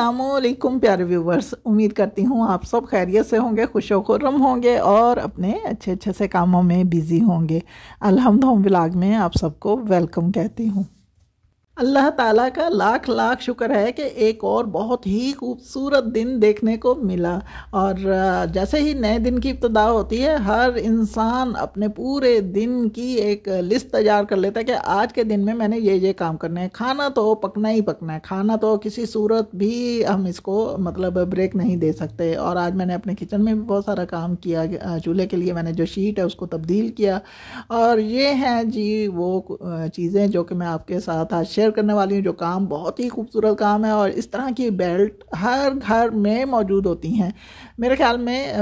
असलकुम प्यारे व्यूवर्स उम्मीद करती हूँ आप सब खैरियत से होंगे खुश वुर्रम होंगे और अपने अच्छे अच्छे से कामों में बिज़ी होंगे अलहमद होम ब्लाग में आप सबको वेलकम कहती हूँ अल्लाह ताला का लाख लाख शुक्र है कि एक और बहुत ही खूबसूरत दिन देखने को मिला और जैसे ही नए दिन की इब्तदा होती है हर इंसान अपने पूरे दिन की एक लिस्ट तैयार कर लेता है कि आज के दिन में मैंने ये ये काम करना है खाना तो पकना ही पकना है खाना तो किसी सूरत भी हम इसको मतलब ब्रेक नहीं दे सकते और आज मैंने अपने किचन में भी बहुत सारा काम किया चूल्हे के लिए मैंने जो शीट है उसको तब्दील किया और ये हैं जी वो चीज़ें जो कि मैं आपके साथ आज शेयर शेयर करने वाली हूँ जो काम बहुत ही खूबसूरत काम है और इस तरह की बेल्ट हर घर में मौजूद होती हैं मेरे ख्याल में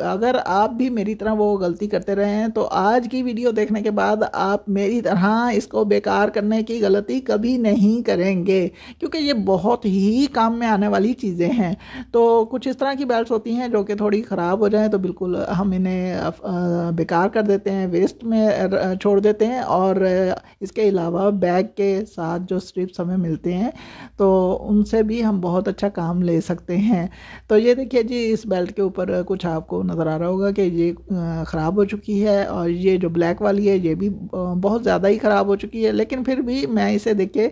अगर आप भी मेरी तरह वो गलती करते रहे हैं तो आज की वीडियो देखने के बाद आप मेरी तरह इसको बेकार करने की गलती कभी नहीं करेंगे क्योंकि ये बहुत ही काम में आने वाली चीज़ें हैं तो कुछ इस तरह की बेल्ट होती हैं जो कि थोड़ी ख़राब हो जाएँ तो बिल्कुल हम इन्हें बेकार कर देते हैं वेस्ट में छोड़ देते हैं और इसके अलावा बैग के साथ बाद जो स्ट्रिप्स हमें मिलते हैं तो उनसे भी हम बहुत अच्छा काम ले सकते हैं तो ये देखिए जी इस बेल्ट के ऊपर कुछ आपको नज़र आ रहा होगा कि ये ख़राब हो चुकी है और ये जो ब्लैक वाली है ये भी बहुत ज़्यादा ही ख़राब हो चुकी है लेकिन फिर भी मैं इसे देखे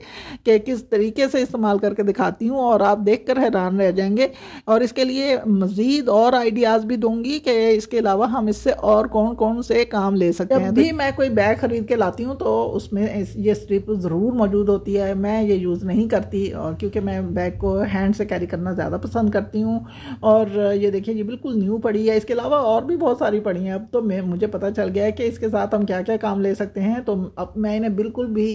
कि किस तरीके से इस्तेमाल करके दिखाती हूँ और आप देख कर हैरान रह जाएंगे और इसके लिए मज़ीद और आइडियाज़ भी दूँगी कि इसके अलावा हम इससे और कौन कौन से काम ले सकते हैं भी मैं कोई बैग ख़रीद के लाती हूँ तो उसमें ये स्ट्रिप ज़रूर मौजूद मौजूद होती है मैं ये यूज़ नहीं करती और क्योंकि मैं बैग को हैंड से कैरी करना ज़्यादा पसंद करती हूँ और ये देखिए ये बिल्कुल न्यू पड़ी है इसके अलावा और भी बहुत सारी पड़ी हैं अब तो मैं मुझे पता चल गया है कि इसके साथ हम क्या क्या काम ले सकते हैं तो अब मैं इन्हें बिल्कुल भी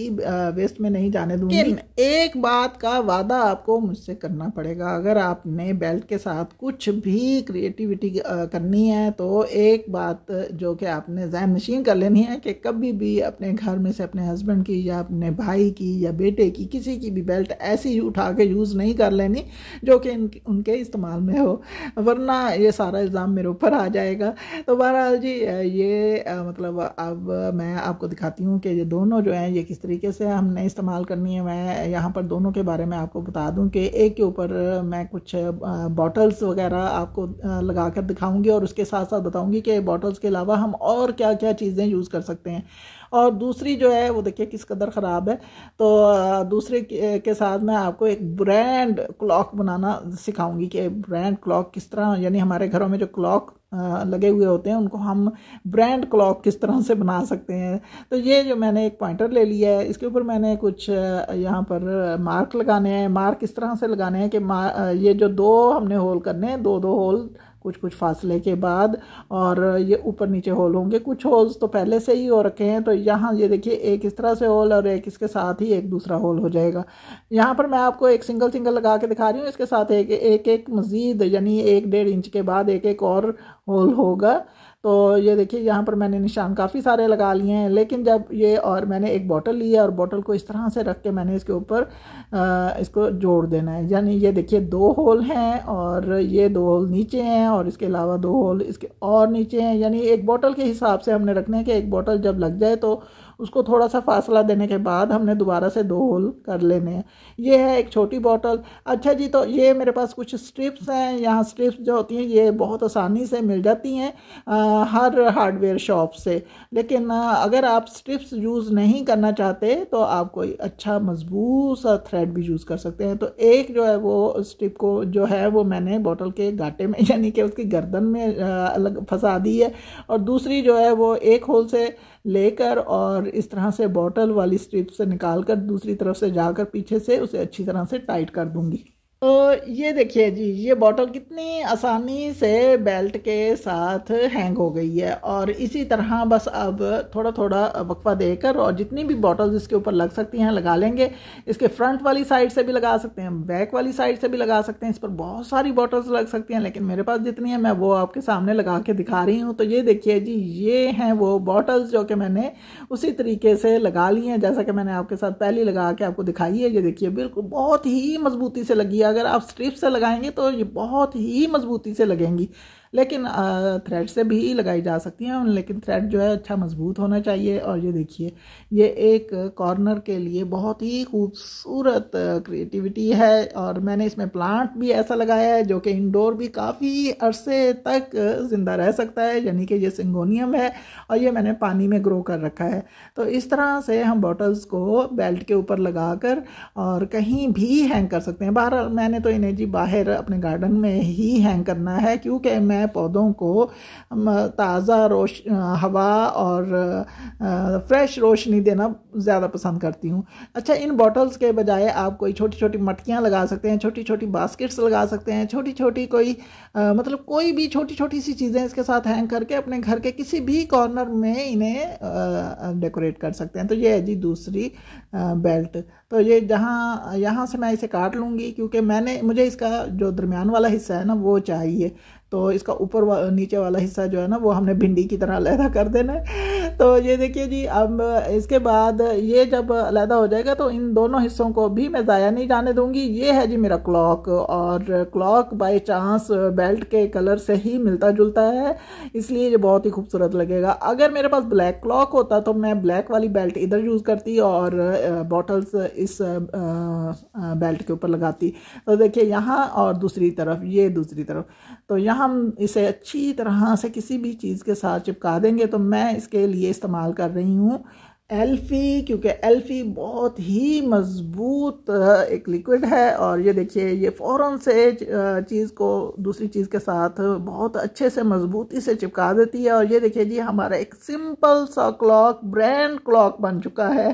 वेस्ट में नहीं जाने दूँगी एक बात का वादा आपको मुझसे करना पड़ेगा अगर आपने बेल्ट के साथ कुछ भी क्रिएटिविटी करनी है तो एक बात जो कि आपने जहन नशीन कर लेनी है कि कभी भी अपने घर में से अपने हस्बैंड की या अपने भाई की या बेटे की किसी की भी बेल्ट ऐसी ही उठा के यूज़ नहीं कर लेनी जो कि उनके इस्तेमाल में हो वरना ये सारा इल्ज़ाम मेरे ऊपर आ जाएगा तो बहरहाल जी ये मतलब अब मैं आपको दिखाती हूँ कि ये दोनों जो हैं ये किस तरीके से हमने इस्तेमाल करनी है मैं यहाँ पर दोनों के बारे में आपको बता दूँ कि एक के ऊपर मैं कुछ बॉटल्स वगैरह आपको लगा कर दिखाऊँगी और उसके साथ साथ बताऊँगी कि बॉटल्स के अलावा हम और क्या क्या चीज़ें यूज़ कर सकते हैं और दूसरी जो है वो देखिए किस कदर ख़राब है तो दूसरे के साथ मैं आपको एक ब्रांड क्लॉक बनाना सिखाऊंगी कि ब्रांड क्लॉक किस तरह यानी हमारे घरों में जो क्लॉक लगे हुए होते हैं उनको हम ब्रांड क्लॉक किस तरह से बना सकते हैं तो ये जो मैंने एक पॉइंटर ले लिया है इसके ऊपर मैंने कुछ यहाँ पर मार्क लगाने हैं मार्क इस तरह से लगाने हैं कि ये जो दो हमने होल करने हैं दो दो होल कुछ कुछ फासले के बाद और ये ऊपर नीचे होल होंगे कुछ होल्स तो पहले से ही हो रखे हैं तो यहाँ ये देखिए एक इस तरह से होल और एक इसके साथ ही एक दूसरा होल हो जाएगा यहाँ पर मैं आपको एक सिंगल सिंगल लगा के दिखा रही हूँ इसके साथ एक एक एक मज़ीद यानी एक डेढ़ इंच के बाद एक एक और होल होगा तो ये देखिए यहाँ पर मैंने निशान काफ़ी सारे लगा लिए हैं लेकिन जब ये और मैंने एक बोतल ली है और बोतल को इस तरह से रख के मैंने इसके ऊपर इसको जोड़ देना है यानी ये देखिए दो होल हैं और ये दो होल नीचे हैं और इसके अलावा दो होल इसके और नीचे हैं यानी एक बोतल के हिसाब से हमने रखना है कि एक बोतल जब लग जाए तो उसको थोड़ा सा फासला देने के बाद हमने दोबारा से दो होल कर लेने हैं ये है एक छोटी बॉटल अच्छा जी तो ये मेरे पास कुछ स्ट्रिप्स हैं यहाँ स्ट्रिप्स जो होती हैं ये बहुत आसानी से मिल जाती हैं हर हार्डवेयर शॉप से लेकिन अगर आप स्ट्रिप्स यूज़ नहीं करना चाहते तो आप कोई अच्छा मजबूत सा थ्रेड भी यूज़ कर सकते हैं तो एक जो है वो स्ट्रिप को जो है वो मैंने बॉटल के घाटे में यानी कि उसकी गर्दन में अलग फंसा दी है और दूसरी जो है वो एक होल से लेकर और और इस तरह से बॉटल वाली स्ट्रिप से निकाल कर दूसरी तरफ से जाकर पीछे से उसे अच्छी तरह से टाइट कर दूंगी ये देखिए जी ये बॉटल कितनी आसानी से बेल्ट के साथ हैंग हो गई है और इसी तरह बस अब थोड़ा थोड़ा वक्फा देकर और जितनी भी बॉटल्स इसके ऊपर लग सकती हैं लगा लेंगे इसके फ्रंट वाली साइड से भी लगा सकते हैं बैक वाली साइड से भी लगा सकते हैं इस पर बहुत सारी बॉटल्स लग सकती हैं लेकिन मेरे पास जितनी है मैं वो आपके सामने लगा के दिखा रही हूँ तो ये देखिए जी ये हैं वो बॉटल्स जो कि मैंने उसी तरीके से लगा ली हैं जैसा कि मैंने आपके साथ पहली लगा के आपको दिखाई है ये देखिए बिल्कुल बहुत ही मजबूती से लगी है अगर आप स्ट्रिप से लगाएंगे तो ये बहुत ही मजबूती से लगेंगी लेकिन थ्रेड से भी लगाई जा सकती हैं लेकिन थ्रेड जो है अच्छा मज़बूत होना चाहिए और ये देखिए ये एक कॉर्नर के लिए बहुत ही खूबसूरत क्रिएटिविटी है और मैंने इसमें प्लांट भी ऐसा लगाया है जो कि इंडोर भी काफ़ी अरसे तक ज़िंदा रह सकता है यानी कि ये सिंगोनियम है और ये मैंने पानी में ग्रो कर रखा है तो इस तरह से हम बॉटल्स को बेल्ट के ऊपर लगा कर और कहीं भी हैंग कर सकते हैं बाहर मैंने तो इन्हें जी बाहर अपने गार्डन में ही हैंग करना है क्योंकि मैं हैं पौधों को ताज़ा रोश हवा और फ्रेश रोशनी देना ज़्यादा पसंद करती हूँ अच्छा इन बॉटल्स के बजाय आप कोई छोटी छोटी मटकियाँ लगा सकते हैं छोटी छोटी बास्केट्स लगा सकते हैं छोटी छोटी कोई आ, मतलब कोई भी छोटी छोटी सी चीज़ें इसके साथ हैंग करके अपने घर के किसी भी कॉर्नर में इन्हें डेकोरेट कर सकते हैं तो ये है जी दूसरी आ, बेल्ट तो ये जहाँ यहाँ से मैं इसे काट लूँगी क्योंकि मैंने मुझे इसका जो दरमियान वाला हिस्सा है ना वो चाहिए तो इसका ऊपर वा, नीचे वाला हिस्सा जो है ना वो हमने भिंडी की तरह अलहदा कर देना है तो ये देखिए जी अब इसके बाद ये जब अलहदा हो जाएगा तो इन दोनों हिस्सों को भी मैं ज़ाया नहीं जाने दूँगी ये है जी मेरा क्लॉक और क्लॉक बाई चांस बेल्ट के कलर से ही मिलता जुलता है इसलिए ये बहुत ही खूबसूरत लगेगा अगर मेरे पास ब्लैक क्लॉक होता तो मैं ब्लैक वाली बेल्ट इधर यूज़ करती और बॉटल्स इस बेल्ट के ऊपर लगाती तो देखिए यहाँ और दूसरी तरफ ये दूसरी तरफ तो यह हम इसे अच्छी तरह से किसी भी चीज़ के साथ चिपका देंगे तो मैं इसके लिए इस्तेमाल कर रही हूँ एल्फ़ी क्योंकि एल्फ़ी बहुत ही मज़बूत एक लिक्विड है और ये देखिए ये फ़ौर से चीज़ को दूसरी चीज़ के साथ बहुत अच्छे से मज़बूती से चिपका देती है और ये देखिए जी हमारा एक सिंपल सा क्लॉक ब्रांड क्लॉक बन चुका है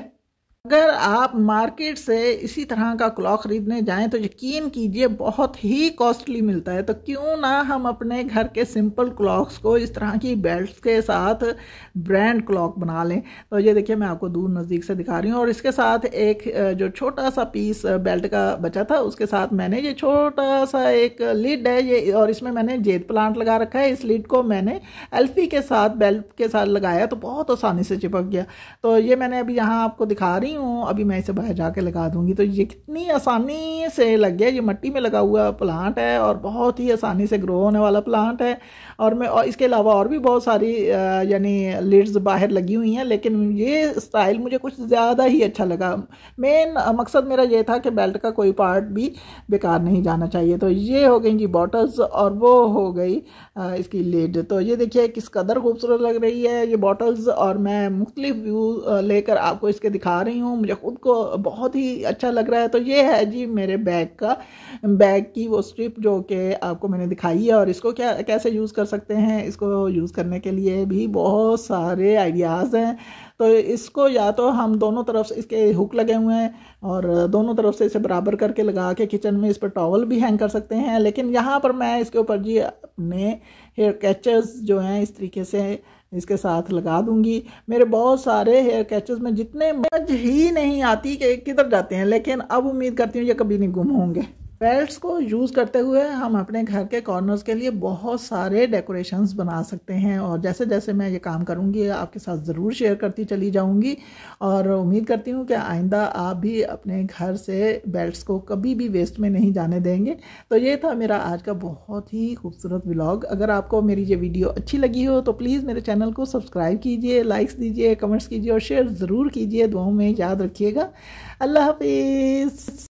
अगर आप मार्केट से इसी तरह का क्लॉक खरीदने जाएं तो यकीन कीजिए बहुत ही कॉस्टली मिलता है तो क्यों ना हम अपने घर के सिंपल क्लॉक्स को इस तरह की बेल्ट के साथ ब्रांड क्लॉक बना लें तो ये देखिए मैं आपको दूर नज़दीक से दिखा रही हूँ और इसके साथ एक जो छोटा सा पीस बेल्ट का बचा था उसके साथ मैंने ये छोटा सा एक लिड है ये और इसमें मैंने जेद प्लांट लगा रखा है इस लिड को मैंने एल्फी के साथ बेल्ट के साथ लगाया तो बहुत आसानी से चिपक गया तो ये मैंने अभी यहाँ आपको दिखा रही रही हूँ अभी मैं इसे बाहर जाके लगा दूँगी तो ये कितनी आसानी से लग गया ये मिट्टी में लगा हुआ प्लांट है और बहुत ही आसानी से ग्रो होने वाला प्लांट है और मैं और इसके अलावा और भी बहुत सारी यानी लिड्स बाहर लगी हुई हैं लेकिन ये स्टाइल मुझे कुछ ज़्यादा ही अच्छा लगा मेन मकसद मेरा ये था कि बेल्ट का कोई पार्ट भी बेकार नहीं जाना चाहिए तो ये हो गई जी बॉटल्स और वो हो गई इसकी लिड तो ये देखिए किस कदर खूबसूरत लग रही है ये बॉटल्स और मैं मुख्तलिफ व्यू लेकर आपको इसके दिखा रही रही हूँ मुझे ख़ुद को बहुत ही अच्छा लग रहा है तो ये है जी मेरे बैग का बैग की वो स्ट्रिप जो कि आपको मैंने दिखाई है और इसको क्या कैसे यूज़ कर सकते हैं इसको यूज़ करने के लिए भी बहुत सारे आइडियाज़ हैं तो इसको या तो हम दोनों तरफ से इसके हुक लगे हुए हैं और दोनों तरफ से इसे बराबर करके लगा के किचन में इस पर टॉवल भी हैंग कर सकते हैं लेकिन यहाँ पर मैं इसके ऊपर जी अपने हेयर कैचर्स जो हैं इस तरीके से इसके साथ लगा दूंगी मेरे बहुत सारे हेयर कैचेस में जितने मज ही नहीं आती कि किधर जाते हैं लेकिन अब उम्मीद करती हूँ ये कभी नहीं गुम होंगे फेल्ट्स को यूज़ करते हुए हम अपने घर के कॉर्नर्स के लिए बहुत सारे डेकोरेशंस बना सकते हैं और जैसे जैसे मैं ये काम करूँगी आपके साथ ज़रूर शेयर करती चली जाऊँगी और उम्मीद करती हूँ कि आइंदा आप भी अपने घर से बेल्ट्स को कभी भी वेस्ट में नहीं जाने देंगे तो ये था मेरा आज का बहुत ही खूबसूरत ब्लॉग अगर आपको मेरी ये वीडियो अच्छी लगी हो तो प्लीज़ मेरे चैनल को सब्सक्राइब कीजिए लाइक्स दीजिए कमेंट्स कीजिए और शेयर ज़रूर कीजिए दुआओं में याद रखिएगा अल्लाह हाफिज़